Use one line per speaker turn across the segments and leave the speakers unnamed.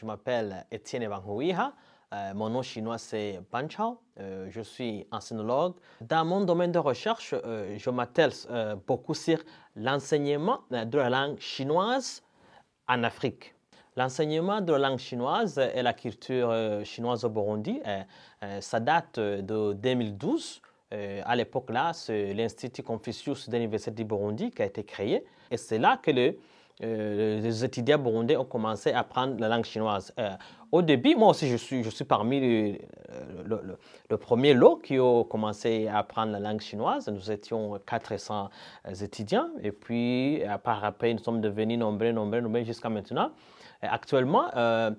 Je m'appelle Étienne Van euh, mon nom chinois, c'est Ban Chao. Euh, je suis enseignologue. Dans mon domaine de recherche, euh, je m'attelle beaucoup sur l'enseignement de la langue chinoise en Afrique. L'enseignement de la langue chinoise et la culture chinoise au Burundi, ça date de 2012. à l'époque-là, c'est l'Institut Confucius de l'Université du Burundi qui a été créé. Et c'est là que le euh, les étudiants burundais ont commencé à apprendre la langue chinoise. Euh, au début, moi aussi, je suis, je suis parmi euh, le, le, premier lot qui ont commencé à apprendre la langue chinoise. Nous étions 400 étudiants et puis, à part après, nous sommes devenus nombreux, nombreux, nombreux jusqu'à maintenant. actuellement, c'est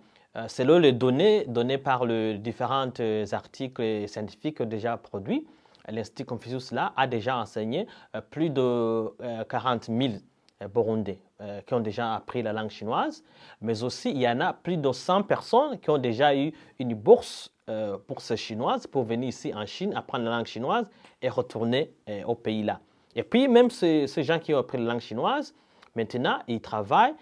selon les données données par les différents articles scientifiques déjà produits, l'Institut Confucius là a déjà enseigné plus de 40 000 euh, burundais euh, qui ont déjà appris la langue chinoise, mais aussi il y en a plus de 100 personnes qui ont déjà eu une bourse euh, pour ces chinoise pour venir ici en Chine apprendre la langue chinoise et retourner au pays-là. Et puis même ces, ces, gens qui ont appris la langue chinoise, maintenant ils travaillent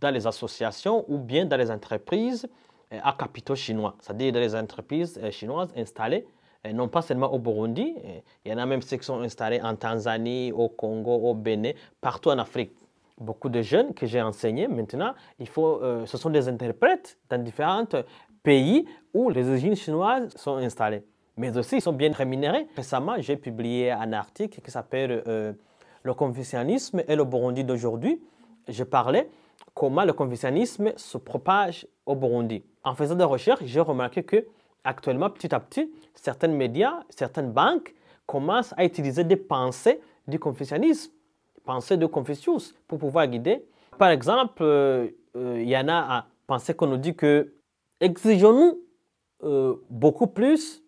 dans les associations ou bien dans les entreprises à capitaux chinois, c'est-à-dire dans les entreprises chinoises installées non pas seulement au Burundi, il y en a même ceux qui sont installés en Tanzanie, au Congo, au Bénin, partout en Afrique. Beaucoup de jeunes que j'ai enseignés maintenant, il faut, euh, ce sont des interprètes dans différents pays où les origines chinoises sont installées. Mais aussi, ils sont bien rémunérés. Récemment, j'ai publié un article qui s'appelle euh, Le confucianisme et le Burundi d'aujourd'hui. Je parlais comment le confucianisme se propage au Burundi. En faisant des recherches, j'ai remarqué que actuellement, petit à petit, certains médias, certaines banques commencent à utiliser des pensées du confucianisme, pensées de Confucius, pour pouvoir guider. Par exemple, il y en a à penser qu'on nous dit que exigeons-nous euh, beaucoup plus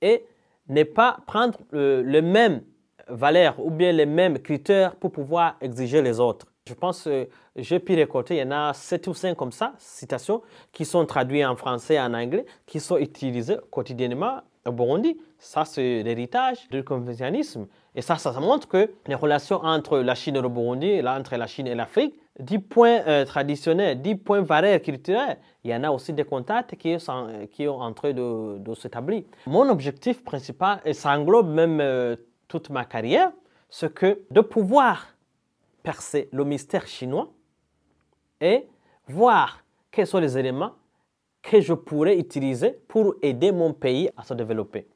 et ne pas prendre euh, les mêmes valeurs ou bien les mêmes critères pour pouvoir exiger les autres je pense, que j'ai pu récolter, il y en a 7 ou 5 comme ça, citations, qui sont traduites en français et en anglais, qui sont utilisées quotidiennement au Burundi. Ça, c'est l'héritage du confucianisme. Et ça, ça montre que les relations entre la Chine et le Burundi, entre la Chine et l'Afrique, 10 points euh, traditionnels, 10 points variés, culturels, il y en a aussi des contacts qui sont, qui en train de, s'établir. Mon objectif principal, et ça englobe même euh, toute ma carrière, c'est que de pouvoir percer le mystère chinois et voir quels sont les éléments que je pourrais utiliser pour aider mon pays à se développer.